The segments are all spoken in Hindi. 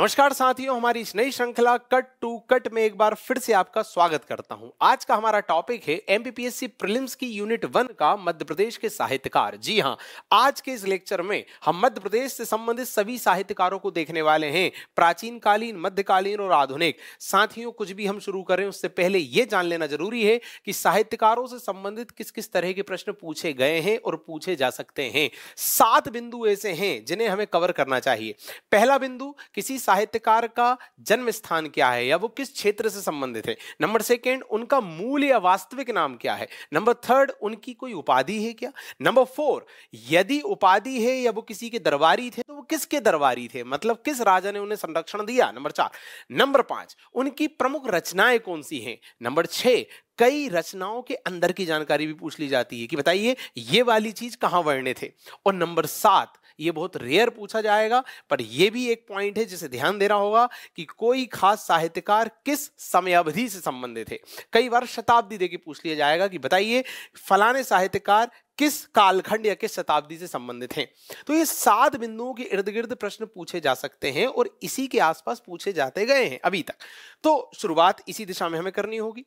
नमस्कार साथियों हमारी इस नई श्रृंखला कट टू कट में एक बार फिर से आपका स्वागत करता हूं आज का हमारा टॉपिक है एमबीपीएससी प्रीलिम्स की यूनिट वन का मध्य प्रदेश के साहित्यकार जी हां आज के इस लेक्चर में हम मध्य प्रदेश से संबंधित सभी साहित्यकारों को देखने वाले हैं प्राचीन कालीन मध्यकालीन और आधुनिक साथियों कुछ भी हम शुरू करें उससे पहले ये जान लेना जरूरी है कि साहित्यकारों से संबंधित किस किस तरह के प्रश्न पूछे गए हैं और पूछे जा सकते हैं सात बिंदु ऐसे हैं जिन्हें हमें कवर करना चाहिए पहला बिंदु किसी साहित्यकार का जन्म स्थान क्या है या वो किस क्षेत्र से संबंधित है नंबर सेकेंड उनका मूल या वास्तविक नाम क्या है नंबर थर्ड उनकी कोई उपाधि है क्या नंबर फोर यदि उपाधि है या वो किसी के दरबारी थे तो वो किसके दरबारी थे मतलब किस राजा ने उन्हें संरक्षण दिया नंबर चार नंबर पांच उनकी प्रमुख रचनाएं कौन सी हैं नंबर छह कई रचनाओं के अंदर की जानकारी भी पूछ ली जाती है कि बताइए ये वाली चीज कहां वर्णित है और नंबर सात ये बहुत रेयर पूछा जाएगा पर यह भी एक पॉइंट है जिसे ध्यान देना होगा कि कोई खास साहित्यकार किस समय अवधि से संबंधित है कई बार शताब्दी देके पूछ लिया जाएगा कि बताइए फलाने साहित्यकार किस कालखंड या किस शताब्दी से संबंधित हैं तो ये सात बिंदुओं के इर्द गिर्द प्रश्न पूछे जा सकते हैं और इसी के आसपास पूछे जाते गए हैं अभी तक तो शुरुआत इसी दिशा में हमें करनी होगी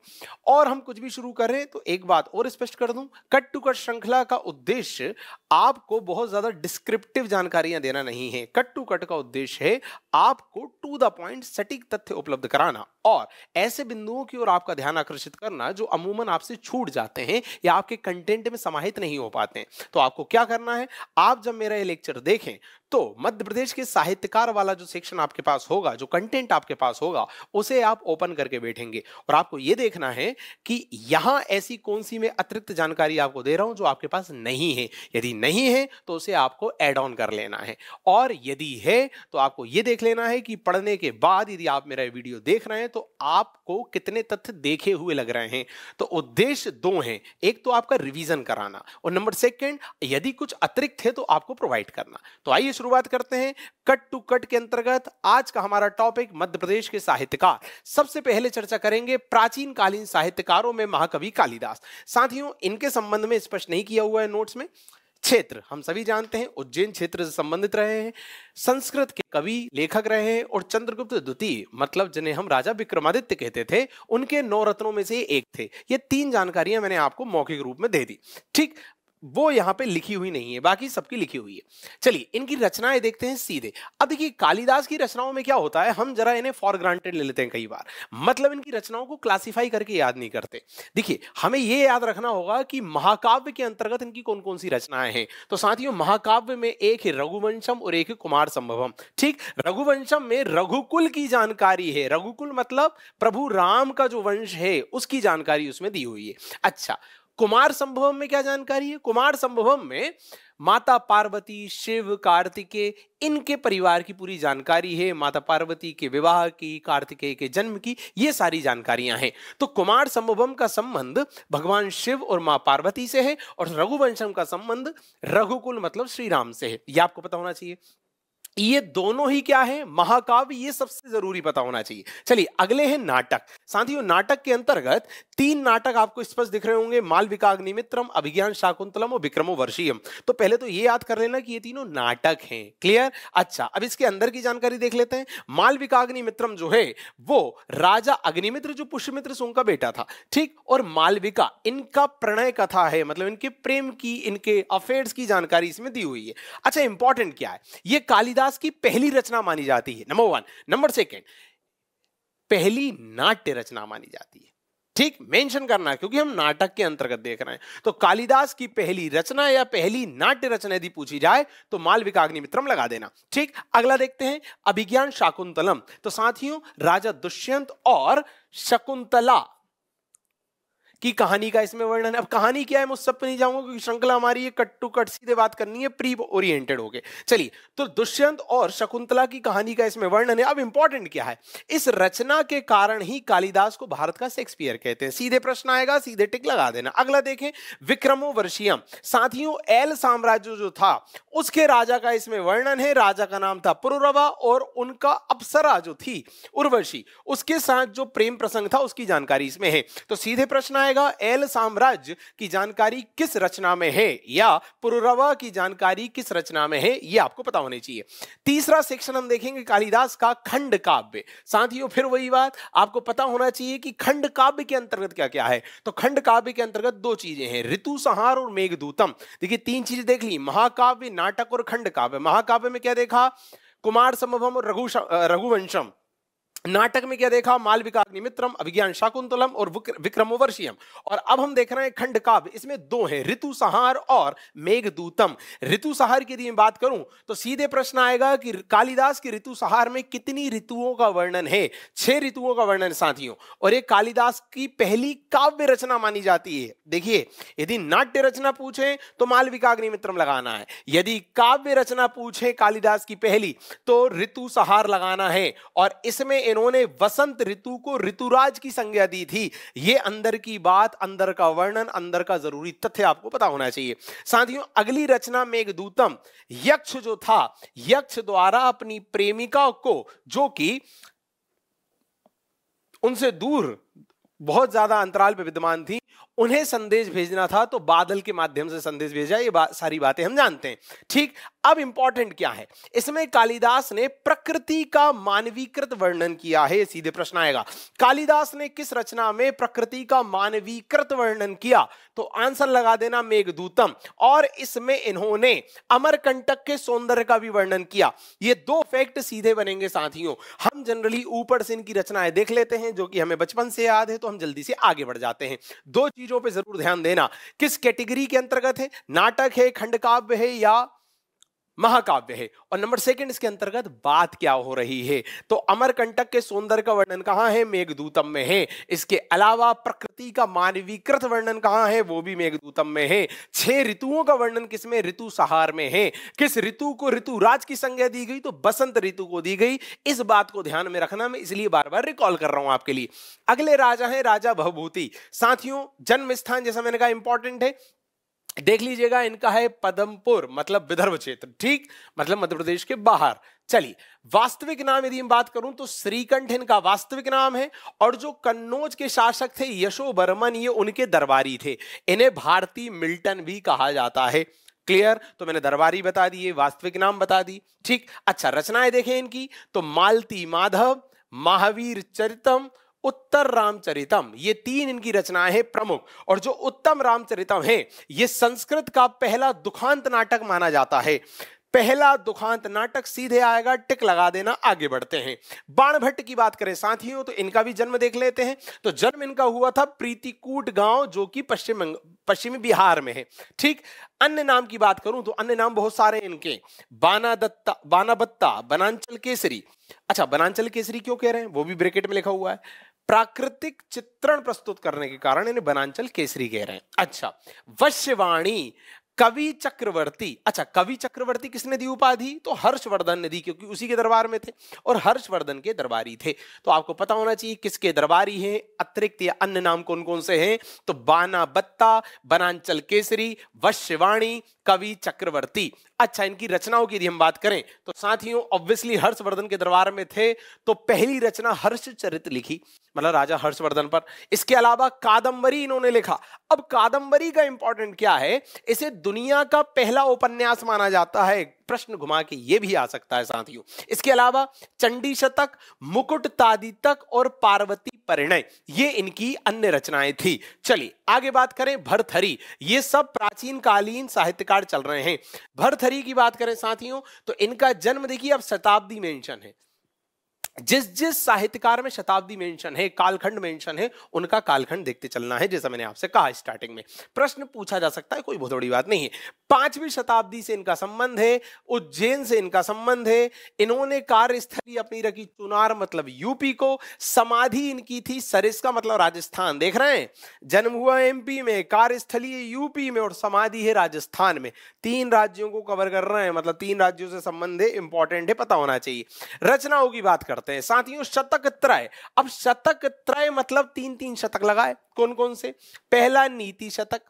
और हम कुछ भी शुरू कर रहे हैं तो एक बात और स्पष्ट कर दूं कट टू कट श्रृंखला का उद्देश्य आपको बहुत ज्यादा डिस्क्रिप्टिव जानकारियां देना नहीं है कट टू कट का उद्देश्य है आपको टू द पॉइंट सटीक तथ्य उपलब्ध कराना और ऐसे बिंदुओं की ओर आपका ध्यान आकर्षित करना जो अमूमन आपसे छूट जाते हैं या आपके कंटेंट में समाहित नहीं हो पाते हैं तो आपको क्या करना है आप जब मेरा ये लेक्चर देखें तो मध्य प्रदेश के साहित्यकार वाला जो सेक्शन आपके पास होगा जो कंटेंट आपके पास होगा उसे आप ओपन करके बैठेंगे और आपको यह देखना है कि यहां ऐसी कौन सी मैं अतिरिक्त जानकारी आपको दे रहा हूं जो आपके पास नहीं है यदि नहीं है तो उसे आपको एड ऑन कर लेना है और यदि है तो आपको यह देख लेना है कि पढ़ने के बाद यदि आप मेरा वीडियो देख रहे हैं तो आपको कितने तथ्य देखे हुए लग रहे हैं तो उद्देश्य दो हैं एक तो आपका रिवीजन कराना और नंबर सेकेंड यदि कुछ अतिरिक्त है तो आपको प्रोवाइड करना तो आइए शुरुआत करते हैं कट टू कट के अंतर्गत आज का हमारा टॉपिक मध्य प्रदेश के साहित्यकार सबसे पहले चर्चा करेंगे प्राचीन कालीन साहित्यकारों में महाकवि कालिदास साथियों इनके संबंध में स्पष्ट नहीं किया हुआ है नोट्स में क्षेत्र हम सभी जानते हैं उज्जैन क्षेत्र से संबंधित रहे हैं संस्कृत के कवि लेखक रहे हैं और चंद्रगुप्त द्वितीय मतलब जिन्हें हम राजा विक्रमादित्य कहते थे उनके नौ रत्नों में से एक थे ये तीन जानकारियां मैंने आपको मौखिक रूप में दे दी ठीक वो यहाँ पे लिखी हुई नहीं है बाकी सबकी लिखी हुई है चलिए इनकी रचनाएं देखते हैं सीधे अब देखिए कालिदास की रचनाओं में क्या होता है हम जरा इन्हें फॉर ग्रांटेड ले लेते हैं कई बार मतलब इनकी रचनाओं को क्लासिफाई करके याद नहीं करते देखिए हमें यह याद रखना होगा कि महाकाव्य के अंतर्गत इनकी कौन कौन सी रचनाएं हैं तो साथियों महाकाव्य में एक है रघुवंशम और एक कुमार संभवम ठीक रघुवंशम में रघुकुल की जानकारी है रघुकुल मतलब प्रभु राम का जो वंश है उसकी जानकारी उसमें दी हुई है अच्छा कुमार संभवम में क्या जानकारी है कुमार संभवम में माता पार्वती शिव कार्तिकेय इनके परिवार की पूरी जानकारी है माता पार्वती के विवाह की कार्तिकेय के जन्म की ये सारी जानकारियां हैं तो कुमार संभवम का संबंध भगवान शिव और माँ पार्वती से है और रघुवंशम का संबंध रघुकुल मतलब श्री राम से है यह आपको पता होना चाहिए ये दोनों ही क्या है महाकाव्य ये सबसे जरूरी पता होना चाहिए चलिए अगले हैं नाटक साथियों नाटक के अंतर्गत तीन नाटक आपको स्पष्ट दिख रहे होंगे मालविका अग्निमित्रम अभिज्ञान शाकुंतलम और विक्रमो वर्षीयम तो पहले तो ये याद कर लेना कि ये तीनों नाटक हैं क्लियर अच्छा अब इसके अंदर की जानकारी देख लेते हैं मालविकाग्निमित्रम जो है वो राजा अग्निमित्र जो पुष्यमित्र से उनका बेटा था ठीक और मालविका इनका प्रणय कथा है मतलब इनके प्रेम की इनके अफेयर्स की जानकारी इसमें दी हुई है अच्छा इंपॉर्टेंट क्या है ये कालिदास कालिदास की पहली रचना मानी जाती है नंबर वन नंबर सेकेंड पहली नाट्य रचना मानी जाती है ठीक मेंशन करना क्योंकि हम नाटक के अंतर्गत देख रहे हैं तो कालिदास की पहली रचना या पहली नाट्य रचना यदि पूछी जाए तो मालविकाग्नि मित्रम लगा देना ठीक अगला देखते हैं अभिज्ञान शाकुंतलम तो साथियों राजा दुष्यंत और शकुंतला कि कहानी का इसमें वर्णन है अब कहानी क्या है मैं उस सब पे नहीं जाऊंगा क्योंकि श्रृंखला हमारी ये कट टू कट सीधे बात करनी है प्री ओरिएंटेड होके चलिए तो दुष्यंत और शकुंतला की कहानी का इसमें वर्णन है अब इंपॉर्टेंट क्या है इस रचना के कारण ही कालिदास को भारत का शेक्सपियर कहते हैं सीधे प्रश्न आएगा सीधे टिक लगा देना अगला देखें विक्रमो वर्षियम साथियों एल साम्राज्य जो था उसके राजा का इसमें वर्णन है राजा का नाम था पुरुरवा और उनका अप्सरा जो थी उर्वशी उसके साथ जो प्रेम प्रसंग था उसकी जानकारी इसमें है तो सीधे प्रश्न आएगा जाएगा एल साम्राज्य की जानकारी किस रचना में है या पुरुरवा की जानकारी किस रचना में है यह आपको पता होनी चाहिए तीसरा सेक्शन हम देखेंगे कालिदास का खंड काव्य साथियों फिर वही बात आपको पता होना चाहिए कि खंड काव्य के अंतर्गत क्या क्या है तो खंड काव्य के अंतर्गत दो चीजें हैं ऋतु संहार और मेघदूतम देखिए तीन चीजें देख ली महाकाव्य नाटक और खंड काव्य महाकाव्य में क्या देखा कुमार संभवम और रघु रघुवंशम नाटक में क्या देखा मालविका अग्निमित्रम अभिज्ञान शाकुंतलम और विक्रमोवर्षियम और अब हम देख रहे हैं खंड काव्य इसमें दो हैं ऋतु सहार और मेघदूतम ऋतु सहार की यदि बात करूं तो सीधे प्रश्न आएगा कि कालिदास की ऋतु सहार में कितनी ऋतुओं का वर्णन है छह ऋतुओं का वर्णन साथियों और ये कालिदास की पहली काव्य रचना मानी जाती है देखिए यदि नाट्य रचना पूछे तो मालविका अग्निमित्रम लगाना है यदि काव्य रचना पूछे कालिदास की पहली तो ऋतु सहार लगाना है और इसमें इन्होंने वसंत ऋतु को ऋतुराज की संज्ञा दी थी ये अंदर की बात अंदर का वर्णन अंदर का जरूरी तथ्य आपको पता होना चाहिए साथियों अगली रचना मेघदूतम यक्ष जो था यक्ष द्वारा अपनी प्रेमिका को जो कि उनसे दूर बहुत ज्यादा अंतराल पर विद्यमान थी उन्हें संदेश भेजना था तो बादल के माध्यम से संदेश भेजा ये बा, सारी बातें हम जानते हैं ठीक अब इंपॉर्टेंट क्या है इसमें कालिदास ने प्रकृति का मानवीकृत वर्णन किया है सीधे प्रश्न आएगा कालिदास ने किस रचना में प्रकृति का मानवीकृत वर्णन किया तो आंसर लगा देना मेघदूतम और इसमें इन्होंने अमरकंटक के सौंदर्य का भी वर्णन किया ये दो फैक्ट सीधे बनेंगे साथियों हम जनरली ऊपर से इनकी रचनाएं देख लेते हैं जो कि हमें बचपन से याद है तो हम जल्दी से आगे बढ़ जाते हैं दो चीज चीजों पे जरूर ध्यान देना किस कैटेगरी के अंतर्गत है नाटक है खंडकाव्य है या महाकाव्य है और नंबर सेकंड इसके अंतर्गत बात क्या हो रही है तो अमरकंटक के सौंदर्य का वर्णन कहाँ है मेघदूतम में है इसके अलावा प्रकृति का मानवीकृत वर्णन कहाँ है वो भी मेघदूतम में है छह ऋतुओं का वर्णन किसमें ऋतु सहार में है किस ऋतु को ऋतु राज की संज्ञा दी गई तो बसंत ऋतु को दी गई इस बात को ध्यान में रखना मैं इसलिए बार बार रिकॉल कर रहा हूं आपके लिए अगले राजा है राजा भवभूति साथियों जन्म स्थान जैसा मैंने कहा इंपॉर्टेंट है देख लीजिएगा इनका है पदमपुर मतलब विदर्भ क्षेत्र ठीक मतलब मध्य प्रदेश के बाहर चलिए वास्तविक नाम यदि हम बात करूं तो श्रीकंठ इनका वास्तविक नाम है और जो कन्नौज के शासक थे यशो बर्मन ये उनके दरबारी थे इन्हें भारतीय मिल्टन भी कहा जाता है क्लियर तो मैंने दरबारी बता दिए वास्तविक नाम बता दी ठीक अच्छा रचनाएं देखें इनकी तो मालती माधव महावीर चरितम उत्तर रामचरितम ये तीन इनकी रचनाएं हैं प्रमुख और जो उत्तम रामचरितम है ये संस्कृत का पहला दुखांत नाटक माना जाता है पहला दुखांत नाटक सीधे आएगा टिक लगा देना आगे बढ़ते हैं बाण भट्ट की बात करें साथियों तो इनका भी जन्म देख लेते हैं तो जन्म इनका हुआ था प्रीतिकूट गांव जो कि पश्चिम पश्चिमी बिहार में है ठीक अन्य नाम की बात करूं तो अन्य नाम बहुत सारे इनके बाना दत्ता बानाबत्ता बनांचल केसरी अच्छा बनांचल केसरी क्यों कह रहे हैं वो भी ब्रेकेट में लिखा हुआ है प्राकृतिक चित्रण प्रस्तुत करने के कारण इन्हें बनांचल केसरी कह रहे हैं अच्छा वश्यवाणी कवि चक्रवर्ती अच्छा कवि चक्रवर्ती किसने दी उपाधि तो हर्षवर्धन ने दी क्योंकि उसी के दरबार में थे और हर्षवर्धन के दरबारी थे तो आपको पता होना चाहिए किसके दरबारी हैं अतिरिक्त या अन्य नाम कौन कौन से हैं तो बाना बत्ता बनांचल केसरी वश्यवाणी कवि चक्रवर्ती अच्छा इनकी रचनाओं की यदि हम बात करें तो साथियों ऑब्वियसली हर्षवर्धन के दरबार में थे तो पहली रचना हर्षचरित लिखी मतलब राजा हर्षवर्धन पर इसके अलावा कादंबरी इन्होंने लिखा अब कादंबरी का इंपॉर्टेंट क्या है इसे दुनिया का पहला उपन्यास माना जाता है प्रश्न घुमा के ये भी आ सकता है साथियों इसके अलावा चंडी शतक मुकुट तक और पार्वती परिणय ये इनकी अन्य रचनाएं थी चलिए आगे बात करें भरथरी ये सब प्राचीन कालीन साहित्यकार चल रहे हैं भरथरी की बात करें साथियों तो इनका जन्म देखिए अब शताब्दी मेंशन है जिस जिस साहित्यकार में शताब्दी मेंशन है कालखंड मेंशन है उनका कालखंड देखते चलना है जैसा मैंने आपसे कहा स्टार्टिंग में प्रश्न पूछा जा सकता है कोई बहुत बड़ी बात नहीं है पांचवी शताब्दी से इनका संबंध है उज्जैन से इनका संबंध है इन्होंने कार्यस्थली अपनी रखी चुनार मतलब यूपी को समाधि इनकी थी सरिस का मतलब राजस्थान देख रहे हैं जन्म हुआ एमपी में कार्यस्थली यूपी में और समाधि है राजस्थान में तीन राज्यों को कवर कर रहे हैं मतलब तीन राज्यों से संबंध है इंपॉर्टेंट है पता होना चाहिए रचनाओं की बात करते करते हैं साथियों शतक त्रय अब शतक त्रय मतलब तीन तीन शतक लगाए कौन कौन से पहला नीति शतक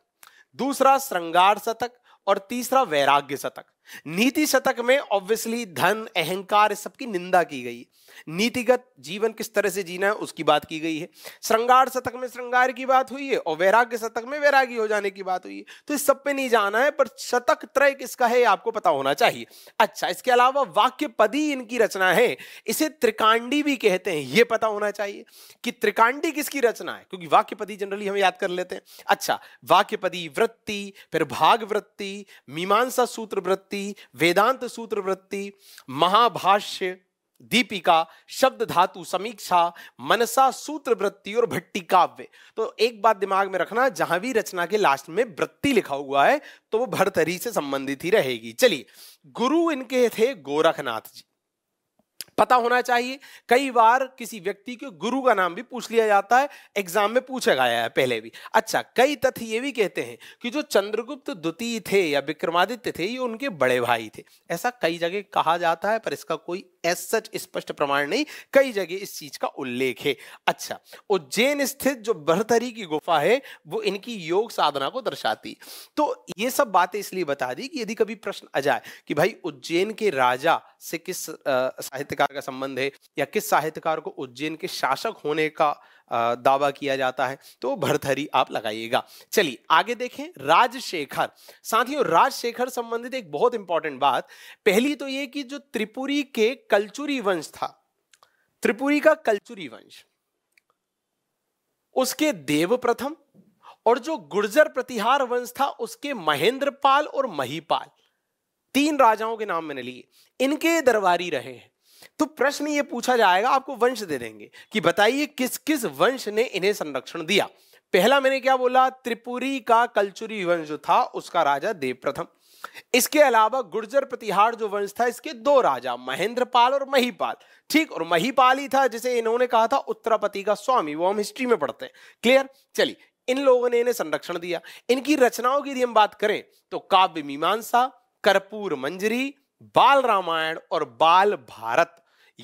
दूसरा श्रृंगार शतक और तीसरा वैराग्य शतक नीति शतक में ऑब्वियसली धन अहंकार सबकी निंदा की गई नीतिगत जीवन किस तरह से जीना है उसकी बात की गई है श्रृंगार शतक में श्रृंगार की बात हुई है और वैराग्य शतक में वैरागी हो जाने की बात हुई है तो इस सब पे नहीं जाना है पर शतक त्रय किसका है आपको पता होना चाहिए अच्छा इसके अलावा वाक्य पदी इनकी रचना है इसे त्रिकांडी भी कहते हैं यह पता होना चाहिए कि त्रिकांडी किसकी रचना है क्योंकि वाक्यपदी जनरली हम याद कर लेते हैं अच्छा वाक्यपदी वृत्ति फिर भाग वृत्ति मीमांसा सूत्र वृत्ति वेदांत सूत्र वृत्ति महाभाष्य दीपिका शब्द धातु समीक्षा मनसा सूत्र वृत्ति और भट्टी काव्य तो एक बात दिमाग में रखना जहां भी रचना के लास्ट में वृत्ति लिखा हुआ है तो वो भरतरी से संबंधित ही रहेगी चलिए गुरु इनके थे गोरखनाथ जी पता होना चाहिए कई बार किसी व्यक्ति के गुरु का नाम भी पूछ लिया जाता है एग्जाम में पूछा गया है पहले भी अच्छा कई तथ्य ये भी कहते हैं कि जो चंद्रगुप्त द्वितीय थे या विक्रमादित्य थे ये उनके बड़े भाई थे ऐसा कई जगह कहा जाता है पर इसका कोई एस सच स्पष्ट प्रमाण नहीं कई जगह इस चीज का उल्लेख है अच्छा उज्जैन स्थित जो बरतरी की गुफा है वो इनकी योग साधना को दर्शाती तो ये सब बातें इसलिए बता दी कि यदि कभी प्रश्न आ जाए कि भाई उज्जैन के राजा से किस साहित्य साहित्यकार का संबंध है या किस साहित्यकार को उज्जैन के शासक होने का दावा किया जाता है तो भरथरी आप लगाइएगा चलिए आगे देखें राजशेखर साथियों राजशेखर संबंधित एक बहुत इंपॉर्टेंट बात पहली तो ये कि जो त्रिपुरी के कल्चुरी वंश था त्रिपुरी का कल्चुरी वंश उसके देव प्रथम और जो गुर्जर प्रतिहार वंश था उसके महेंद्रपाल और महीपाल तीन राजाओं के नाम मैंने लिए इनके दरबारी रहे हैं तो प्रश्न ये पूछा जाएगा आपको वंश दे देंगे कि बताइए किस किस वंश ने इन्हें संरक्षण दिया पहला मैंने क्या बोला त्रिपुरी का कलचुरी वंश जो था उसका राजा देव प्रथम इसके अलावा गुर्जर प्रतिहार जो वंश था इसके दो राजा महेंद्रपाल और महीपाल ठीक और महीपाल ही था जिसे इन्होंने कहा था उत्तरापति का स्वामी वो हम हिस्ट्री में पढ़ते हैं क्लियर चलिए इन लोगों ने इन्हें संरक्षण दिया इनकी रचनाओं की यदि हम बात करें तो काव्य मीमांसा कर्पूर मंजरी बाल रामायण और बाल भारत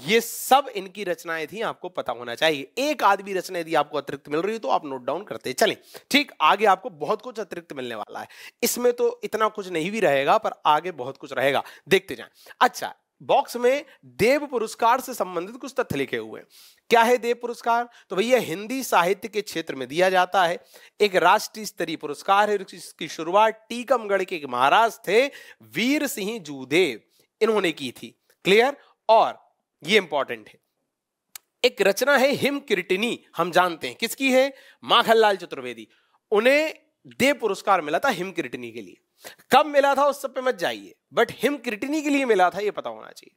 ये सब इनकी रचनाएं थी आपको पता होना चाहिए एक आदमी रचना यदि आपको अतिरिक्त मिल रही है तो आप नोट डाउन करते चले ठीक आगे आपको बहुत कुछ अतिरिक्त मिलने वाला है इसमें तो इतना कुछ नहीं भी रहेगा पर आगे बहुत कुछ रहेगा देखते जाए अच्छा बॉक्स में देव पुरस्कार से संबंधित कुछ तथ्य लिखे हुए क्या है देव पुरस्कार तो भैया हिंदी साहित्य के क्षेत्र में दिया जाता है एक राष्ट्रीय स्तरीय पुरस्कार है इसकी शुरुआत टीकमगढ़ के एक महाराज थे वीर सिंह जूदेव इन्होंने की थी क्लियर और ये इंपॉर्टेंट है एक रचना है हिम किरटिनी हम जानते हैं किसकी है माखनलाल चतुर्वेदी उन्हें देव पुरस्कार मिला था हिम किरटिनी के लिए कब मिला था उस सब पे मत जाइए बट हिम क्रिटिनी के लिए मिला था ये पता होना चाहिए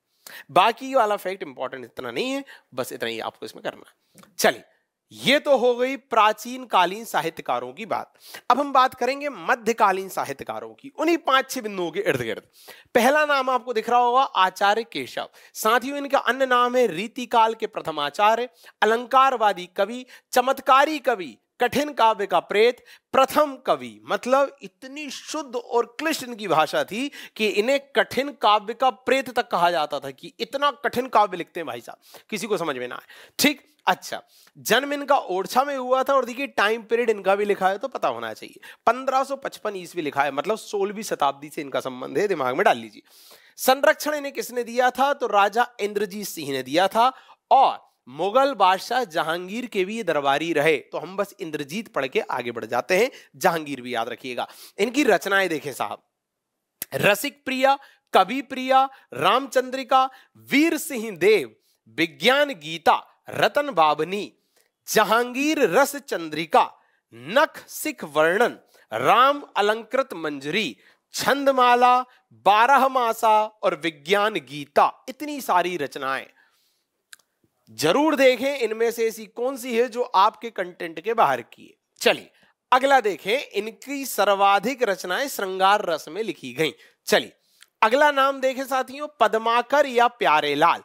बाकी वाला फैक्ट इंपॉर्टेंट इतना नहीं है बस इतना ही आपको इसमें करना चलिए ये तो हो गई प्राचीन कालीन साहित्यकारों की बात अब हम बात करेंगे मध्यकालीन साहित्यकारों की उन्हीं पांच छह बिंदुओं के इर्द गिर्द पहला नाम आपको दिख रहा होगा आचार्य केशव साथ ही इनका अन्य नाम है रीतिकाल के प्रथम आचार्य अलंकारवादी कवि चमत्कारी कवि कठिन काव्य का प्रेत प्रथम कवि मतलब इतनी शुद्ध और क्लिष्ट इनकी भाषा थी कि इन्हें कठिन काव्य का प्रेत तक कहा जाता था कि इतना कठिन काव्य लिखते हैं भाई साहब किसी को समझ में ना आए ठीक अच्छा जन्म इनका ओरछा में हुआ था और देखिए टाइम पीरियड इनका भी लिखा है तो पता होना चाहिए 1555 ईस्वी लिखा है मतलब सोलहवीं शताब्दी से इनका संबंध है दिमाग में डाल लीजिए संरक्षण इन्हें किसने दिया था तो राजा इंद्रजीत सिंह ने दिया था और मुगल बादशाह जहांगीर के भी ये दरबारी रहे तो हम बस इंद्रजीत पढ़ के आगे बढ़ जाते हैं जहांगीर भी याद रखिएगा इनकी रचनाएं देखें साहब रसिक प्रिया कवि प्रिया रामचंद्रिका वीर सिंह देव विज्ञान गीता रतन बाबनी जहांगीर रस चंद्रिका नख सिख वर्णन राम अलंकृत मंजरी छंदमाला बारह मासा और विज्ञान गीता इतनी सारी रचनाएं जरूर देखें इनमें से ऐसी कौन सी है जो आपके कंटेंट के बाहर की है चलिए अगला देखें इनकी सर्वाधिक रचनाएं श्रृंगार रस में लिखी गई चलिए अगला नाम देखें साथियों पदमाकर या प्यारे लाल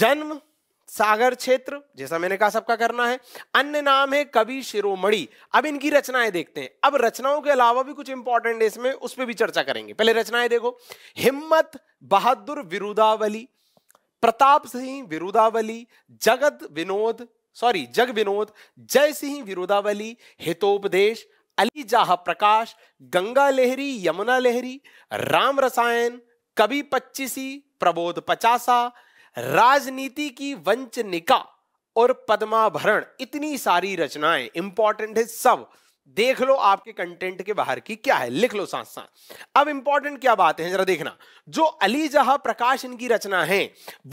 जन्म सागर क्षेत्र जैसा मैंने कहा सबका करना है अन्य नाम है कवि शिरोमणि अब इनकी रचनाएं देखते हैं अब रचनाओं के अलावा भी कुछ इंपॉर्टेंट है इसमें उस पर भी चर्चा करेंगे पहले रचनाएं देखो हिम्मत बहादुर विरुदावली प्रताप सिंह विरुदावली जगत विनोद सॉरी जग विनोद जय सिंह विरुदावली हितोपदेश अली जाह प्रकाश गंगा लहरी यमुना लहरी राम रसायन कवि पच्चीसी प्रबोध पचासा राजनीति की वंचनिका और पद्माभरण इतनी सारी रचनाएं इंपॉर्टेंट है सब देख लो आपके कंटेंट के बाहर की क्या है लिख लो साथ साथ अब इंपॉर्टेंट क्या बात है जरा देखना जो अली जहा प्रकाश इनकी रचना है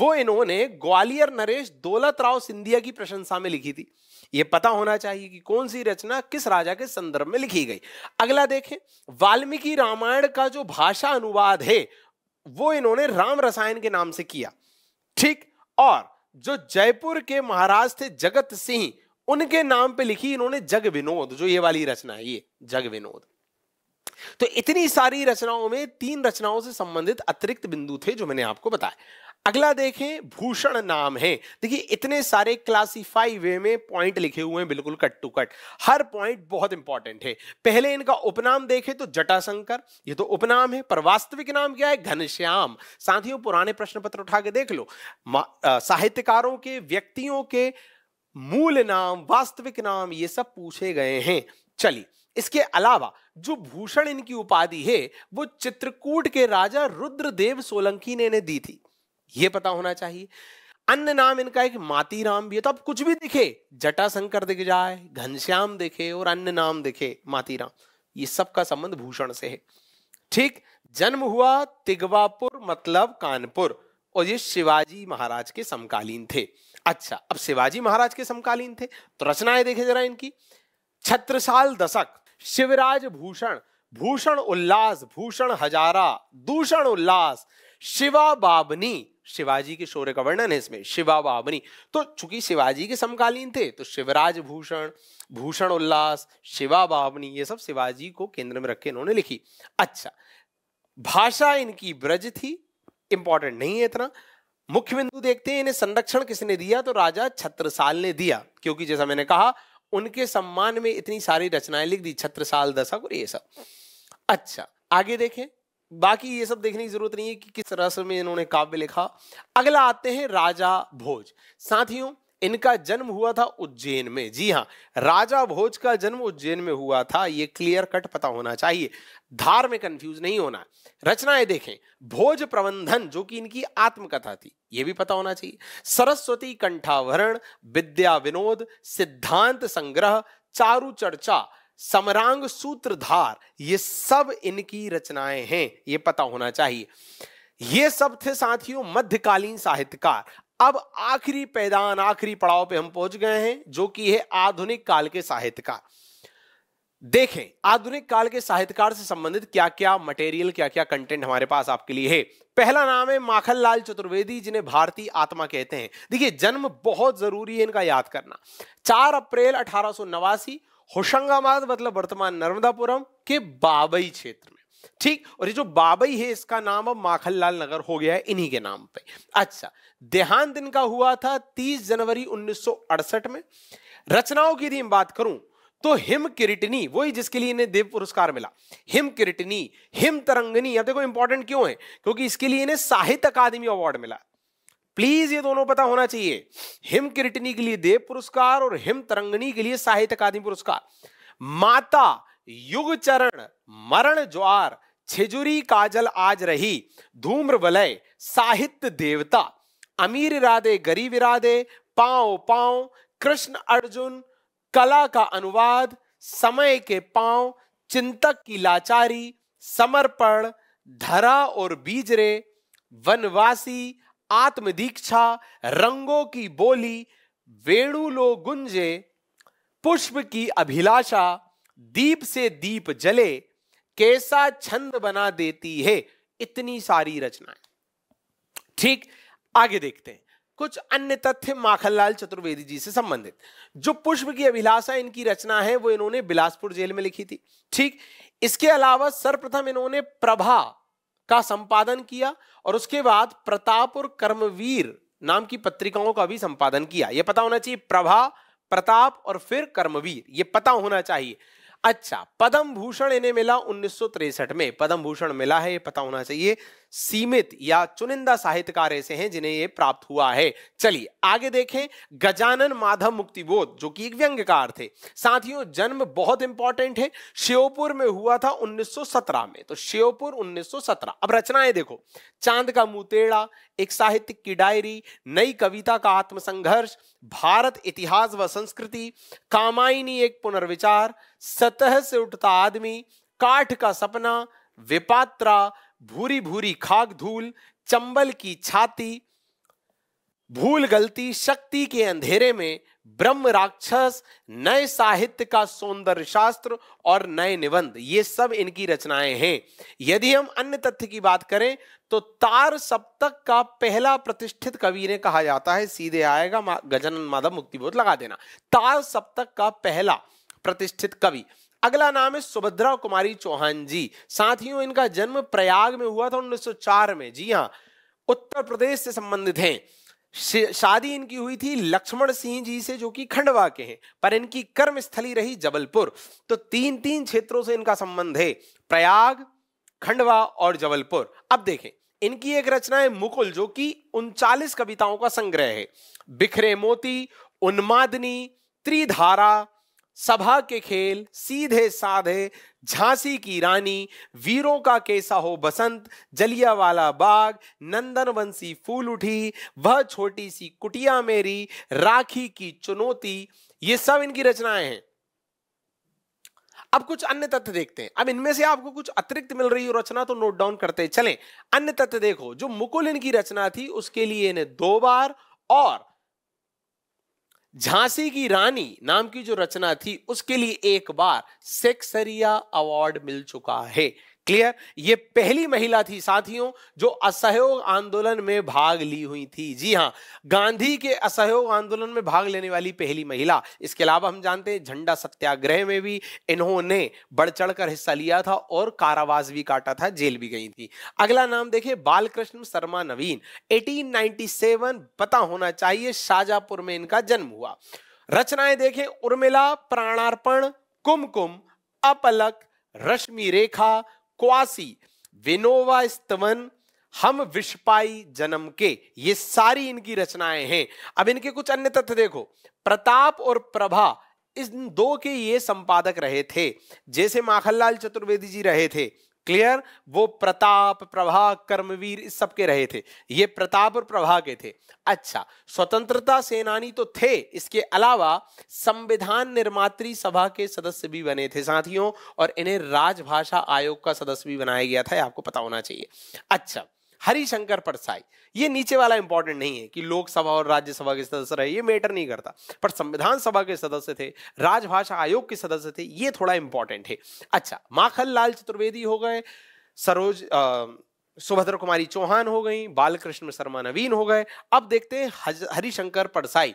वो इन्होंने ग्वालियर नरेश दौलत राव सिंधिया की प्रशंसा में लिखी थी ये पता होना चाहिए कि कौन सी रचना किस राजा के संदर्भ में लिखी गई अगला देखें वाल्मीकि रामायण का जो भाषा अनुवाद है वो इन्होंने राम रसायन के नाम से किया ठीक और जो जयपुर के महाराज थे जगत सिंह उनके नाम पे लिखी इन्होंने जग विनोद जो ये वाली रचना है ये जग विनोद तो इतनी सारी रचनाओं में तीन रचनाओं से संबंधित अतिरिक्त बिंदु थे जो मैंने आपको बताया अगला देखें भूषण नाम है देखिए इतने सारे क्लासिफाई वे में पॉइंट लिखे हुए हैं बिल्कुल कट टू कट हर पॉइंट बहुत इंपॉर्टेंट है पहले इनका उपनाम देखें तो जटाशंकर ये तो उपनाम है पर वास्तविक नाम क्या है घनश्याम साथियों पुराने प्रश्न पत्र उठा के देख लो साहित्यकारों के व्यक्तियों के मूल नाम वास्तविक नाम ये सब पूछे गए हैं चलिए इसके अलावा जो भूषण इनकी उपाधि है वो चित्रकूट के राजा रुद्रदेव सोलंकी ने इन्हें दी थी ये पता होना चाहिए अन्य नाम इनका एक माती राम भी है तो अब कुछ भी दिखे जटा शंकर दिख जाए घनश्याम दिखे और अन्य नाम दिखे माती राम ये सबका संबंध भूषण से है ठीक जन्म हुआ तिगवापुर मतलब कानपुर और ये शिवाजी महाराज के समकालीन थे अच्छा अब शिवाजी महाराज के समकालीन थे तो रचनाएं देखे जरा इनकी छत्रसाल दशक शिवराज भूषण भूषण उल्लास भूषण हजारा दूषण उल्लास शिवा बाबनी शिवाजी के शौर्य का वर्णन है इसमें शिवा बाबनी तो चूंकि शिवाजी के समकालीन थे तो शिवराज भूषण भूषण उल्लास शिवा बाबनी ये सब शिवाजी को केंद्र में रखे इन्होंने लिखी अच्छा भाषा इनकी ब्रज थी इंपॉर्टेंट नहीं है इतना मुख्य बिंदु देखते हैं इन्हें संरक्षण किसने दिया तो राजा छत्रसाल ने दिया क्योंकि जैसा मैंने कहा उनके सम्मान में इतनी सारी रचनाएं लिख दी छत्रसाल दशक और ये सब अच्छा आगे देखें बाकी ये सब देखने की जरूरत नहीं है कि किस रस में इन्होंने काव्य लिखा अगला आते हैं राजा भोज साथियों इनका जन्म हुआ था उज्जैन में जी हाँ राजा भोज का जन्म उज्जैन में हुआ था ये क्लियर कट पता होना चाहिए धार में कंफ्यूज नहीं होना रचनाएं देखें भोज प्रबंधन जो कि इनकी आत्मकथा थी ये भी पता होना चाहिए सरस्वती कंठावरण विद्या विनोद सिद्धांत संग्रह चारु चर्चा समरांग सूत्रधार ये सब इनकी रचनाएं हैं ये पता होना चाहिए ये सब थे साथियों मध्यकालीन साहित्यकार अब आखिरी पैदान आखिरी पड़ाव पे हम पहुंच गए हैं जो कि है आधुनिक काल के साहित्यकार देखें आधुनिक काल के साहित्यकार से संबंधित क्या क्या मटेरियल क्या क्या कंटेंट हमारे पास आपके लिए है पहला नाम है माखन लाल चतुर्वेदी जिन्हें भारतीय आत्मा कहते हैं देखिए जन्म बहुत जरूरी है इनका याद करना चार अप्रैल अठारह होशंगाबाद मतलब वर्तमान नर्मदापुरम के बाबई क्षेत्र ठीक और ये जो बाबई है इसका नाम अब माखनलाल नगर हो गया है इन्हीं के नाम पे अच्छा देहांत दिन का हुआ था 30 जनवरी 1968 में रचनाओं की यदि बात करूं तो हिम किरिटनी वही जिसके लिए इन्हें देव पुरस्कार मिला हिम किरिटनी हिम तरंगनी अब देखो इंपॉर्टेंट क्यों है क्योंकि इसके लिए इन्हें साहित्य अकादमी अवार्ड मिला प्लीज ये दोनों पता होना चाहिए हिम किरिटनी के लिए देव पुरस्कार और हिम तरंगनी के लिए साहित्य अकादमी पुरस्कार माता युग चरण मरण ज्वार छिजुरी काजल आज रही धूम्र वलय साहित्य देवता अमीर इरादे गरीब इरादे पांव पांव कृष्ण अर्जुन कला का अनुवाद समय के पांव चिंतक की लाचारी समर्पण धरा और बीजरे वनवासी आत्मदीक्षा रंगों की बोली वेणु लो गुंजे पुष्प की अभिलाषा दीप से दीप जले कैसा छंद बना देती है इतनी सारी रचनाएं ठीक आगे देखते हैं कुछ अन्य तथ्य माखनलाल चतुर्वेदी जी से संबंधित जो पुष्प की अभिलाषा इनकी रचना है वो इन्होंने बिलासपुर जेल में लिखी थी ठीक इसके अलावा सर्वप्रथम इन्होंने प्रभा का संपादन किया और उसके बाद प्रताप और कर्मवीर नाम की पत्रिकाओं का भी संपादन किया यह पता होना चाहिए प्रभा प्रताप और फिर कर्मवीर ये पता होना चाहिए अच्छा पद्म भूषण इन्हें मिला उन्नीस में पद्म भूषण मिला है ये पता होना चाहिए सीमित या चुनिंदा साहित्यकार ऐसे हैं जिन्हें यह प्राप्त हुआ है चलिए आगे देखें गजानन माधव मुक्तिबोध जो कि एक व्यंग्यकार थे साथियों जन्म बहुत इंपॉर्टेंट है श्योपुर में हुआ था 1917 में तो श्योपुर 1917 अब रचनाएं देखो चांद का मुतेड़ा एक साहित्य की डायरी नई कविता का आत्मसंघर्ष भारत इतिहास व संस्कृति कामायनी एक पुनर्विचार सतह से उठता आदमी काठ का सपना विपात्रा भूरी भूरी खाक धूल चंबल की छाती भूल गलती शक्ति के अंधेरे में ब्रह्म राक्षस नए साहित्य का सौंदर्य शास्त्र और नए निबंध ये सब इनकी रचनाएं हैं यदि हम अन्य तथ्य की बात करें तो तार सप्तक का पहला प्रतिष्ठित कवि ने कहा जाता है सीधे आएगा गजनन माधव मुक्तिबोध लगा देना तार सप्तक का पहला प्रतिष्ठित कवि अगला नाम है सुभद्रा कुमारी चौहान जी साथियों इनका जन्म प्रयाग में हुआ था 1904 में जी हाँ उत्तर प्रदेश से संबंधित हैं शादी इनकी हुई थी लक्ष्मण सिंह जी से जो कि खंडवा के हैं पर इनकी कर्म स्थली रही जबलपुर तो तीन तीन क्षेत्रों से इनका संबंध है प्रयाग खंडवा और जबलपुर अब देखें इनकी एक रचना है मुकुल जो कि उनचालीस कविताओं का संग्रह है बिखरे मोती उन्मादनी त्रिधारा सभा के खेल सीधे साधे झांसी की रानी वीरों का कैसा हो बसंत जलिया वाला बाग नंदनवंशी फूल उठी वह छोटी सी कुटिया मेरी राखी की चुनौती ये सब इनकी रचनाएं हैं अब कुछ अन्य तथ्य देखते हैं अब इनमें से आपको कुछ अतिरिक्त मिल रही रचना तो नोट डाउन करते चलें अन्य तथ्य देखो जो मुकुल इनकी रचना थी उसके लिए इन्हें दो बार और झांसी की रानी नाम की जो रचना थी उसके लिए एक बार सेक्सरिया अवार्ड मिल चुका है क्लियर ये पहली महिला थी साथियों जो असहयोग आंदोलन में भाग ली हुई थी जी हाँ गांधी के असहयोग आंदोलन में भाग लेने वाली पहली महिला इसके अलावा हम जानते हैं झंडा सत्याग्रह में भी इन्होंने बढ़ चढ़कर हिस्सा लिया था और कारावास भी काटा था जेल भी गई थी अगला नाम देखे बालकृष्ण शर्मा नवीन एटीन पता होना चाहिए शाजापुर में इनका जन्म हुआ रचनाएं देखें उर्मिला प्राणार्पण कुमकुम अपलक रश्मि रेखा क्वासी विनोवा स्तवन हम विषपाई जन्म के ये सारी इनकी रचनाएं हैं अब इनके कुछ अन्य तथ्य देखो प्रताप और प्रभा इस दो के ये संपादक रहे थे जैसे माखनलाल चतुर्वेदी जी रहे थे क्लियर वो प्रताप प्रभा कर्मवीर इस सब के रहे थे ये प्रताप और प्रभा के थे अच्छा स्वतंत्रता सेनानी तो थे इसके अलावा संविधान निर्मात्री सभा के सदस्य भी बने थे साथियों और इन्हें राजभाषा आयोग का सदस्य भी बनाया गया था आपको पता होना चाहिए अच्छा हरिशंकर परसाई ये नीचे वाला इंपॉर्टेंट नहीं है कि लोकसभा और राज्यसभा के सदस्य रहे ये मैटर नहीं करता पर संविधान सभा के सदस्य थे राजभाषा आयोग के सदस्य थे ये थोड़ा इंपॉर्टेंट है अच्छा माखन लाल चतुर्वेदी हो गए सरोज आ, सुभद्र कुमारी चौहान हो गई बालकृष्ण शर्मा नवीन हो गए अब देखते हैं हरिशंकर परसाई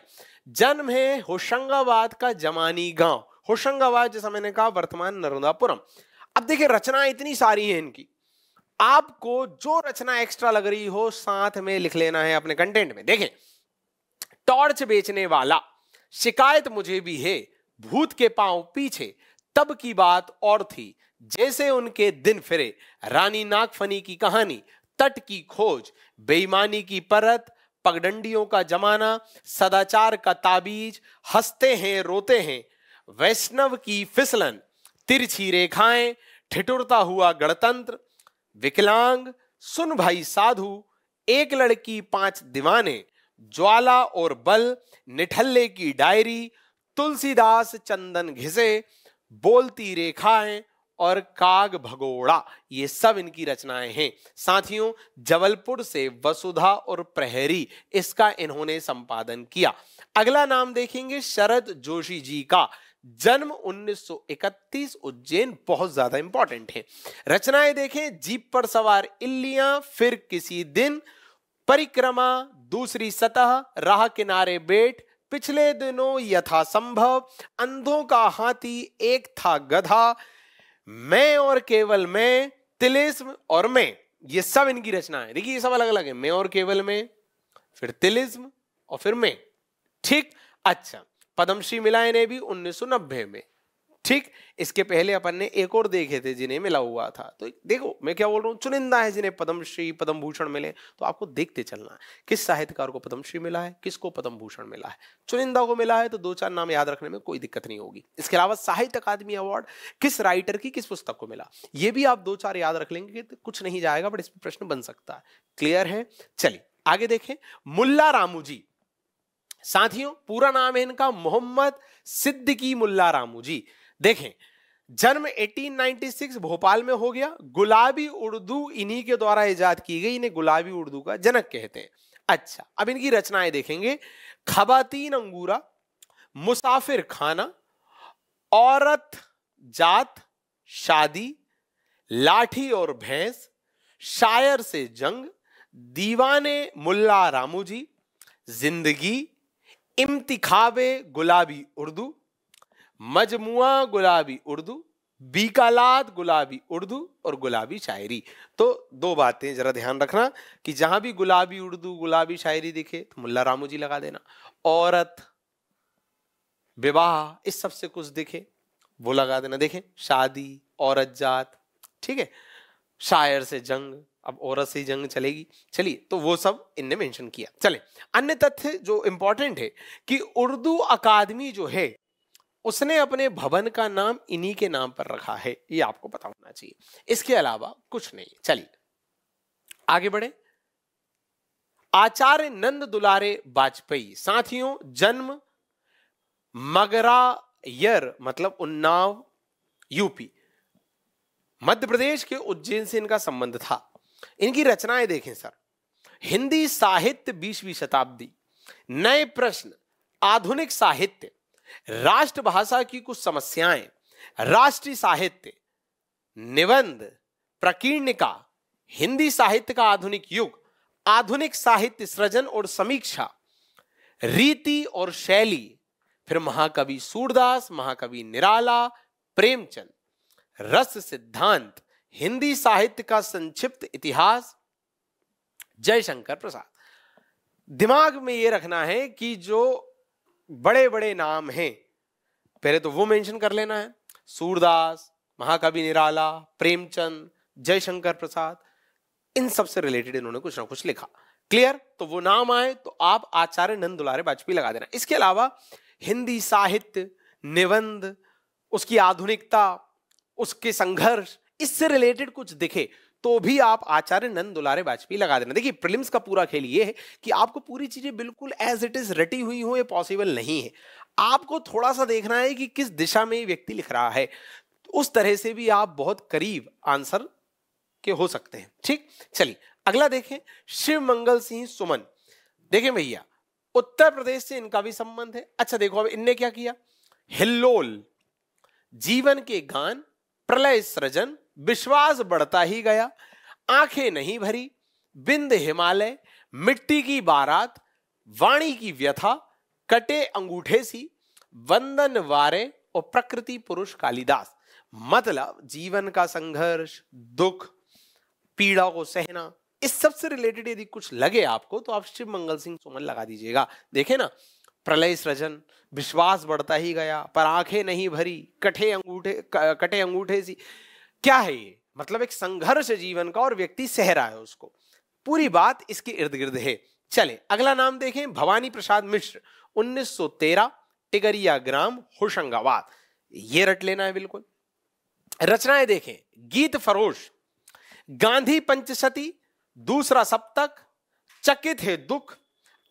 जन्म है होशंगाबाद का जमानी गांव होशंगाबाद जैसा मैंने कहा वर्तमान नर्मदापुरम अब देखिए रचना इतनी सारी है इनकी आपको जो रचना एक्स्ट्रा लग रही हो साथ में लिख लेना है अपने कंटेंट में देखें टॉर्च बेचने वाला शिकायत मुझे भी है भूत के पांव पीछे तब की बात और थी जैसे उनके दिन फिरे रानी नागफनी की कहानी तट की खोज बेईमानी की परत पगडंडियों का जमाना सदाचार का ताबीज हंसते हैं रोते हैं वैष्णव की फिसलन तिरछी रेखाएं ठिठुरता हुआ गणतंत्र विकलांग सुन भाई साधु एक लड़की पांच दीवाने ज्वाला और बल निठल्ले की डायरी तुलसीदास चंदन घिसे बोलती रेखाएं और काग भगोड़ा ये सब इनकी रचनाएं हैं साथियों जबलपुर से वसुधा और प्रहरी इसका इन्होंने संपादन किया अगला नाम देखेंगे शरद जोशी जी का जन्म 1931 उज्जैन बहुत ज्यादा इंपॉर्टेंट है रचनाएं देखें जीप पर सवार इल्लियां फिर किसी दिन परिक्रमा दूसरी सतह राह किनारे बेट पिछले दिनों यथा संभव अंधों का हाथी एक था गधा मैं और केवल मैं तिलिस्म और मैं ये सब इनकी रचना है देखिए ये सब अलग अलग है मैं और केवल मैं फिर तिलिस्म और फिर मैं ठीक अच्छा पद्मश्री मिला इन्हें भी उन्नीस में ठीक इसके पहले अपन ने एक और देखे थे जिन्हें मिला हुआ था तो देखो मैं क्या बोल रहा हूँ चुनिंदा है जिन्हें पद्मश्री पद्म भूषण मिले तो आपको देखते चलना है किस साहित्यकार को पद्मश्री मिला है किसको पद्म भूषण मिला है चुनिंदा को मिला है तो दो चार नाम याद रखने में कोई दिक्कत नहीं होगी इसके अलावा साहित्य अकादमी अवार्ड किस राइटर की किस पुस्तक को मिला ये भी आप दो चार याद रख लेंगे तो कुछ नहीं जाएगा बट इस पर प्रश्न बन सकता है क्लियर है चलिए आगे देखें मुल्ला रामू जी साथियों पूरा नाम है इनका मोहम्मद सिद्दीकी मुल्ला रामू जी देखें जन्म 1896 भोपाल में हो गया गुलाबी उर्दू इन्हीं के द्वारा इजाद की गई इन्हें गुलाबी उर्दू का जनक कहते हैं अच्छा अब इनकी रचनाएं देखेंगे खबातीन अंगूरा मुसाफिर खाना औरत जात शादी लाठी और भैंस शायर से जंग दीवाने मुल्ला रामू जी जिंदगी इम्तिखाब गुलाबी उर्दू मजमुआ गुलाबी उर्दू बीकालाद गुलाबी उर्दू और गुलाबी शायरी तो दो बातें ज़रा ध्यान रखना कि जहां भी गुलाबी उर्दू गुलाबी शायरी दिखे तो मुल्ला रामू जी लगा देना औरत विवाह इस सब से कुछ दिखे वो लगा देना देखें शादी औरत जात ठीक है शायर से जंग अब औरत से जंग चलेगी चलिए तो वो सब इनने मेंशन किया चले अन्य तथ्य जो इंपॉर्टेंट है कि उर्दू अकादमी जो है उसने अपने भवन का नाम इन्हीं के नाम पर रखा है ये आपको पता होना चाहिए इसके अलावा कुछ नहीं चलिए आगे बढ़े आचार्य नंद दुलारे वाजपेयी साथियों जन्म यर मतलब उन्नाव यूपी मध्य प्रदेश के उज्जैन से इनका संबंध था इनकी रचनाएं देखें सर हिंदी साहित्य बीसवीं शताब्दी नए प्रश्न आधुनिक साहित्य राष्ट्रभाषा की कुछ समस्याएं राष्ट्रीय साहित्य निबंध प्रकीर्णिका हिंदी साहित्य का आधुनिक युग आधुनिक साहित्य सृजन और समीक्षा रीति और शैली फिर महाकवि सूरदास महाकवि निराला प्रेमचंद रस सिद्धांत हिंदी साहित्य का संक्षिप्त इतिहास जयशंकर प्रसाद दिमाग में यह रखना है कि जो बड़े बड़े नाम हैं पहले तो वो मेंशन कर लेना है सूरदास महाकवि निराला प्रेमचंद जयशंकर प्रसाद इन सब से रिलेटेड इन्होंने कुछ ना कुछ लिखा क्लियर तो वो नाम आए तो आप आचार्य नंद दुलारे वाजपेयी लगा देना इसके अलावा हिंदी साहित्य निबंध उसकी आधुनिकता उसके संघर्ष इससे रिलेटेड कुछ दिखे तो भी आप आचार्य नंद दुलारे वाजपेयी लगा देना देखिए प्रिलिम्स का पूरा खेल ये है कि आपको पूरी चीजें बिल्कुल एज इट इज रटी हुई हो ये पॉसिबल नहीं है आपको थोड़ा सा देखना है कि किस दिशा में ये व्यक्ति लिख रहा है तो उस तरह से भी आप बहुत करीब आंसर के हो सकते हैं ठीक चलिए अगला देखें शिव मंगल सिंह सुमन देखें भैया उत्तर प्रदेश से इनका भी संबंध है अच्छा देखो अब इनने क्या किया हिल्लोल जीवन के गान प्रलय सृजन विश्वास बढ़ता ही गया आंखें नहीं भरी बिंद हिमालय मिट्टी की बारात वाणी की व्यथा कटे अंगूठे सी वंदन वारे और प्रकृति पुरुष कालिदास मतलब जीवन का संघर्ष दुख पीड़ा को सहना इस सब से रिलेटेड यदि कुछ लगे आपको तो आप शिव मंगल सिंह सुमन लगा दीजिएगा देखे ना प्रलय सृजन विश्वास बढ़ता ही गया पर आंखें नहीं भरी कटे अंगूठे कटे अंगूठे सी क्या है ये मतलब एक संघर्ष जीवन का और व्यक्ति सह रहा है उसको पूरी बात इसके इर्द गिर्द है चले अगला नाम देखें भवानी प्रसाद मिश्र 1913 टिगरिया ग्राम होशंगाबाद ये रट लेना है बिल्कुल रचनाएं देखें गीत फरोश गांधी पंचशती दूसरा सप्तक चकित है दुख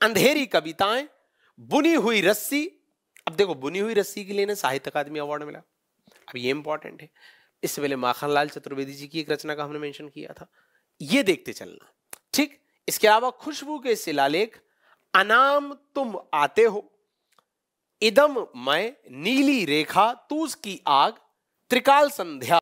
अंधेरी कविताएं बुनी हुई रस्सी अब देखो बुनी हुई रस्सी के लिए साहित्य अकादमी अवार्ड मिला अब ये इंपॉर्टेंट है इस वेले माखन लाल चतुर्वेदी जी की एक रचना का हमने मेंशन किया था ये देखते चलना ठीक इसके अलावा खुशबू के शिलालेख अनाम तुम आते हो इदम मैं नीली रेखा तूस की आग त्रिकाल संध्या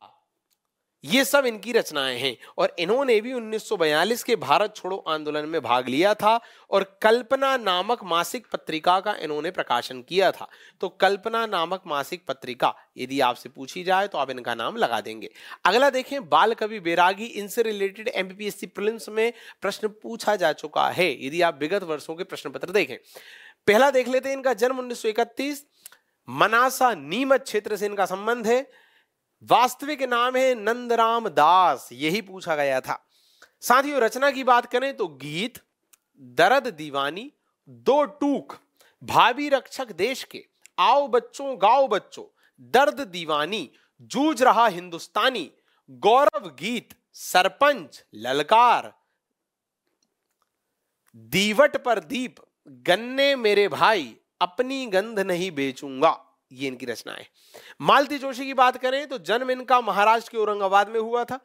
ये सब इनकी रचनाएं हैं और इन्होंने भी 1942 के भारत छोड़ो आंदोलन में भाग लिया था और कल्पना नामक मासिक पत्रिका का इन्होंने प्रकाशन किया था तो कल्पना नामक मासिक पत्रिका यदि आपसे पूछी जाए तो आप इनका नाम लगा देंगे अगला देखें बाल कवि बैरागी इनसे रिलेटेड एमपीपीएससी प्रिलिम्स में प्रश्न पूछा जा चुका है यदि आप विगत वर्षों के प्रश्न पत्र देखें पहला देख लेते हैं इनका जन्म उन्नीस मनासा नीमच क्षेत्र से इनका संबंध है वास्तविक नाम है नंदराम दास यही पूछा गया था साथियों रचना की बात करें तो गीत दर्द दीवानी दो टूक भाभी रक्षक देश के आओ बच्चों गाओ बच्चों दर्द दीवानी जूझ रहा हिंदुस्तानी गौरव गीत सरपंच ललकार दीवट पर दीप गन्ने मेरे भाई अपनी गंध नहीं बेचूंगा ये इनकी रचनाएं मालती जोशी की बात करें तो जन्म इनका महाराष्ट्र के औरंगाबाद में हुआ था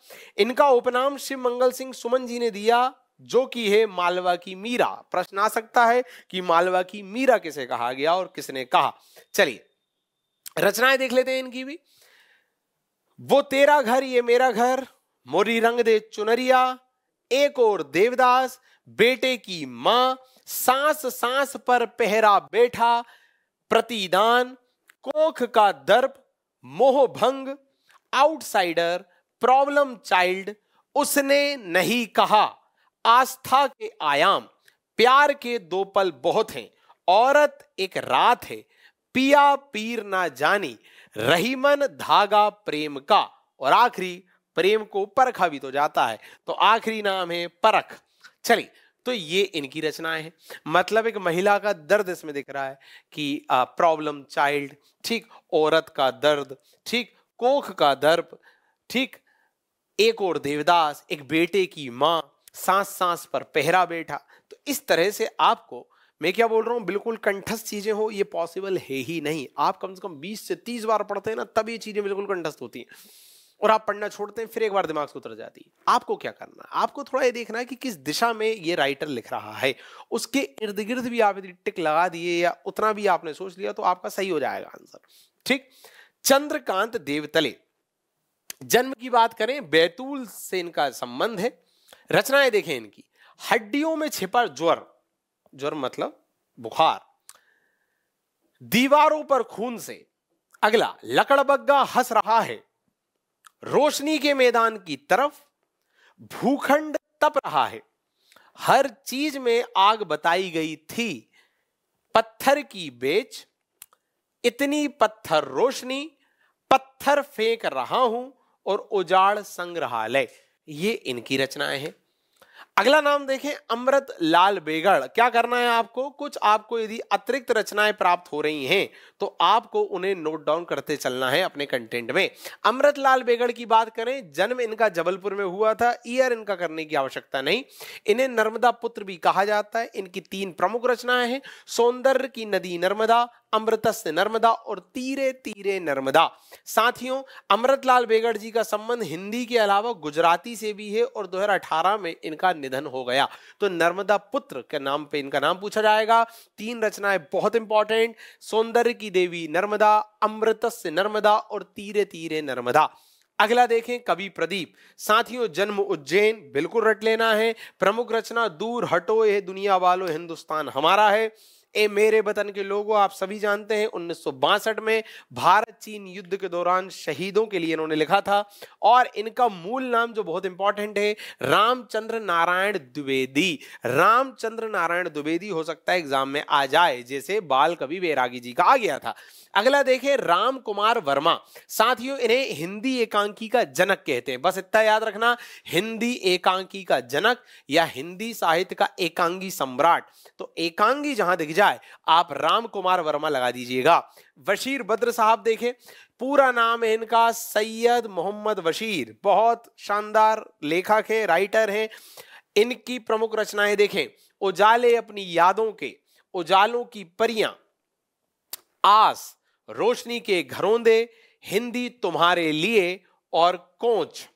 इनका उपनाम शिव मंगल सिंह सुमन जी ने दिया जो कि है मालवा की मीरा प्रश्न आ सकता है कि मालवा की मीरा किसे कहा गया और किसने कहा चलिए रचनाएं देख लेते हैं इनकी भी वो तेरा घर ये मेरा घर मोरी रंग दे चुनरिया एक और देवदास बेटे की मां सांस सांस पर पहरा बैठा प्रतिदान कोख का दर्प मोह भंग आउटसाइडर प्रॉब्लम चाइल्ड उसने नहीं कहा आस्था के आयाम प्यार के दो पल बहुत हैं औरत एक रात है पिया पीर ना जानी रहीमन धागा प्रेम का और आखिरी प्रेम को परखा भी तो जाता है तो आखिरी नाम है परख चलिए तो ये इनकी रचनाएं हैं मतलब एक महिला का दर्द इसमें दिख रहा है कि प्रॉब्लम चाइल्ड ठीक औरत का दर्द ठीक कोख का दर्प ठीक एक और देवदास एक बेटे की माँ सांस सांस पर पहरा बैठा तो इस तरह से आपको मैं क्या बोल रहा हूँ बिल्कुल कंठस्थ चीज़ें हो ये पॉसिबल है ही नहीं आप कम से कम 20 से 30 बार पढ़ते हैं ना तब ये चीज़ें बिल्कुल कंठस्थ होती हैं और आप पढ़ना छोड़ते हैं फिर एक बार दिमाग से उतर जाती है आपको क्या करना है आपको थोड़ा ये देखना है कि किस दिशा में ये राइटर लिख रहा है उसके इर्द गिर्द भी आप यदि टिक लगा दिए या उतना भी आपने सोच लिया तो आपका सही हो जाएगा आंसर ठीक चंद्रकांत देवतले जन्म की बात करें बैतूल से इनका संबंध है रचनाएं देखें इनकी हड्डियों में छिपा ज्वर ज्वर मतलब बुखार दीवारों पर खून से अगला लकड़बग्गा हंस रहा है रोशनी के मैदान की तरफ भूखंड तप रहा है हर चीज में आग बताई गई थी पत्थर की बेच इतनी पत्थर रोशनी पत्थर फेंक रहा हूं और उजाड़ संग्रहालय ये इनकी रचनाएं हैं अगला नाम देखें अमृत लाल बेगड़ क्या करना है आपको कुछ आपको यदि अतिरिक्त रचनाएं प्राप्त हो रही हैं तो आपको उन्हें नोट डाउन करते चलना है अपने कंटेंट में अमृत लाल बेगड़ की बात करें जन्म इनका जबलपुर में हुआ था ईयर इनका करने की आवश्यकता नहीं इन्हें नर्मदा पुत्र भी कहा जाता है इनकी तीन प्रमुख रचनाएं हैं सौंदर्य की नदी नर्मदा अमृतस नर्मदा और तीरे तीरे नर्मदा साथियों अमृतलाल बेगड़ जी का संबंध हिंदी के अलावा गुजराती से भी है और 2018 में इनका निधन हो गया तो नर्मदा पुत्र के नाम पे इनका नाम पूछा जाएगा तीन रचनाएं बहुत इंपॉर्टेंट सौंदर्य की देवी नर्मदा अमृतस नर्मदा और तीरे तीरे नर्मदा अगला देखें कवि प्रदीप साथियों जन्म उज्जैन बिल्कुल रट लेना है प्रमुख रचना दूर हटो ये दुनिया वालो हिंदुस्तान हमारा है ए मेरे वतन के लोगों आप सभी जानते हैं उन्नीस में भारत चीन युद्ध के दौरान शहीदों के लिए इन्होंने लिखा था और इनका मूल नाम जो बहुत इंपॉर्टेंट है रामचंद्र नारायण द्विवेदी रामचंद्र नारायण द्विवेदी हो सकता है एग्जाम में आ जाए जैसे बाल कवि बैरागी जी का आ गया था अगला देखे राम कुमार वर्मा साथियों इन्हें हिंदी एकांकी का जनक कहते हैं बस इतना याद रखना हिंदी एकांकी का जनक या हिंदी साहित्य का एकांगी सम्राट तो एकांगी जहां दिख जाए बजाय आप राम कुमार वर्मा लगा दीजिएगा बशीर बद्र साहब देखें पूरा नाम है इनका सैयद मोहम्मद बशीर बहुत शानदार लेखक है राइटर हैं इनकी प्रमुख रचनाएं देखें उजाले अपनी यादों के उजालों की परियां आस रोशनी के घरोंदे हिंदी तुम्हारे लिए और कोच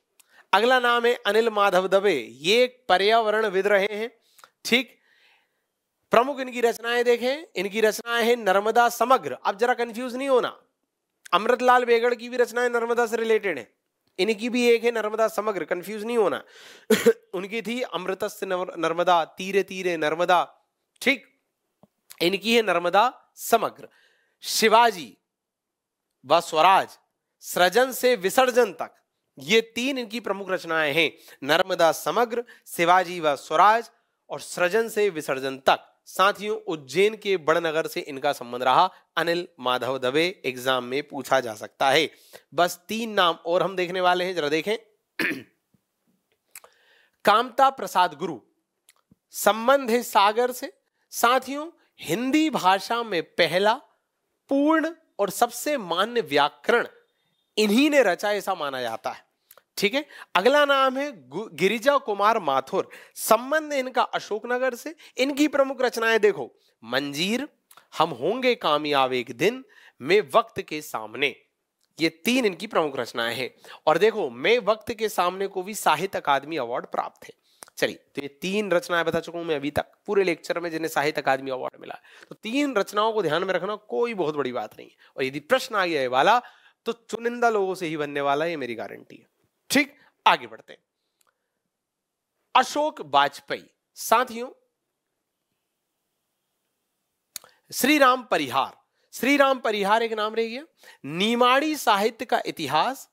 अगला नाम है अनिल माधव दबे ये पर्यावरण विद रहे हैं ठीक प्रमुख इनकी रचनाएं देखें इनकी रचनाएं हैं नर्मदा समग्र अब जरा कंफ्यूज नहीं होना अमृतलाल बेगड़ की भी रचनाएं नर्मदा से रिलेटेड है इनकी भी एक है नर्मदा समग्र कंफ्यूज नहीं होना उनकी थी अमृतस्य नर्मदा तीरे तीरे नर्मदा ठीक इनकी है नर्मदा समग्र शिवाजी व स्वराज सृजन से विसर्जन तक ये तीन इनकी प्रमुख रचनाएं हैं नर्मदा समग्र शिवाजी व स्वराज और सृजन से विसर्जन तक साथियों उज्जैन के बड़नगर से इनका संबंध रहा अनिल माधव दवे एग्जाम में पूछा जा सकता है बस तीन नाम और हम देखने वाले हैं जरा देखें कामता प्रसाद गुरु संबंध है सागर से साथियों हिंदी भाषा में पहला पूर्ण और सबसे मान्य व्याकरण इन्हीं ने रचा ऐसा माना जाता है ठीक है अगला नाम है गिरिजा कुमार माथुर संबंध इनका अशोकनगर से इनकी प्रमुख रचनाएं देखो मंजीर हम होंगे कामयाब एक दिन में वक्त के सामने ये तीन इनकी प्रमुख रचनाएं हैं और देखो मैं वक्त के सामने को भी साहित्य अकादमी अवार्ड प्राप्त है चलिए तो ये तीन रचनाएं बता चुका हूं मैं अभी तक पूरे लेक्चर में जिन्हें साहित्य अकादमी अवार्ड मिला तो तीन रचनाओं को ध्यान में रखना कोई बहुत बड़ी बात नहीं है और यदि प्रश्न आ गया है वाला तो चुनिंदा लोगों से ही बनने वाला है ये मेरी गारंटी है ठीक आगे बढ़ते हैं अशोक वाजपेयी साथियों श्री राम परिहार श्री राम परिहार एक नाम रही है नीमाड़ी साहित्य का इतिहास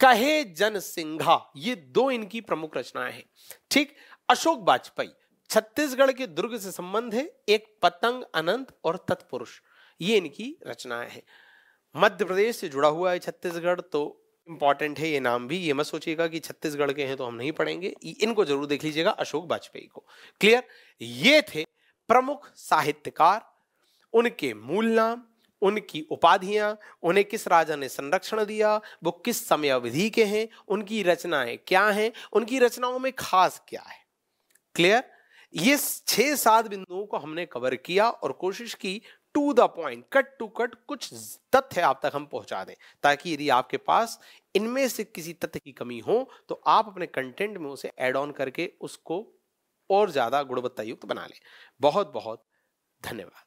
कहे जन सिंघा ये दो इनकी प्रमुख रचनाएं हैं ठीक अशोक वाजपेयी छत्तीसगढ़ के दुर्ग से संबंध है एक पतंग अनंत और तत्पुरुष ये इनकी रचनाएं हैं मध्य प्रदेश से जुड़ा हुआ है छत्तीसगढ़ तो इंपॉर्टेंट है ये नाम भी ये मत सोचिएगा कि छत्तीसगढ़ के हैं तो हम नहीं पढ़ेंगे इनको जरूर देख लीजिएगा अशोक वाजपेयी को क्लियर ये थे प्रमुख साहित्यकार उनके मूल नाम उनकी उपाधियां उन्हें किस राजा ने संरक्षण दिया वो किस अवधि के हैं उनकी रचनाएं क्या हैं उनकी रचनाओं में खास क्या है क्लियर ये छह सात बिंदुओं को हमने कवर किया और कोशिश की to the point cut to cut कुछ तथ्य आप तक हम पहुंचा दें ताकि यदि आपके पास इनमें से किसी तथ्य की कमी हो तो आप अपने कंटेंट में उसे एड ऑन करके उसको और ज़्यादा गुणवत्ता युक्त बना लें बहुत बहुत धन्यवाद